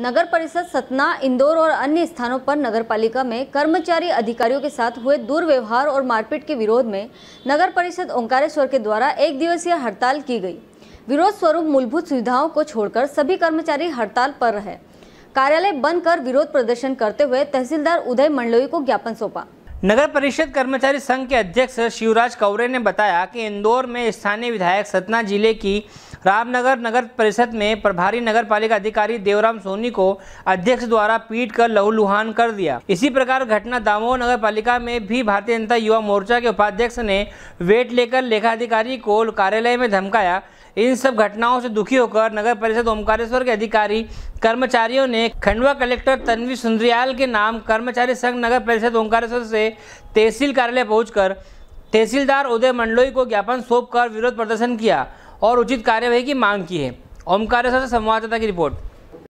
नगर परिषद सतना इंदौर और अन्य स्थानों पर नगरपालिका में कर्मचारी अधिकारियों के साथ हुए दुर्व्यवहार और मारपीट के विरोध में नगर परिषद ओंकारेश्वर के द्वारा एक दिवसीय हड़ताल की गई विरोध स्वरूप मूलभूत सुविधाओं को छोड़कर सभी कर्मचारी हड़ताल पर रहे कार्यालय बंद कर विरोध प्रदर्शन करते हुए तहसीलदार उदय मंडलोई को ज्ञापन सौंपा नगर परिषद कर्मचारी संघ के अध्यक्ष शिवराज कौरे ने बताया कि इंदौर में स्थानीय विधायक सतना जिले की रामनगर नगर परिषद में प्रभारी नगर पालिका अधिकारी देवराम सोनी को अध्यक्ष द्वारा पीट कर लहूलुहान कर दिया इसी प्रकार घटना दामोह नगर पालिका में भी भारतीय जनता युवा मोर्चा के उपाध्यक्ष ने वेट लेकर लेखाधिकारी को कार्यालय में धमकाया इन सब घटनाओं से दुखी होकर नगर परिषद ओमकारेश्वर के अधिकारी कर्मचारियों ने खंडवा कलेक्टर तन्वी सुंदरियाल के नाम कर्मचारी संघ नगर परिषद ओमकारेश्वर से तहसील कार्यालय पहुंचकर तहसीलदार उदय मंडलोई को ज्ञापन सौंप कर विरोध प्रदर्शन किया और उचित कार्यवाही की मांग की है ओमकारेश्वर से संवाददाता की रिपोर्ट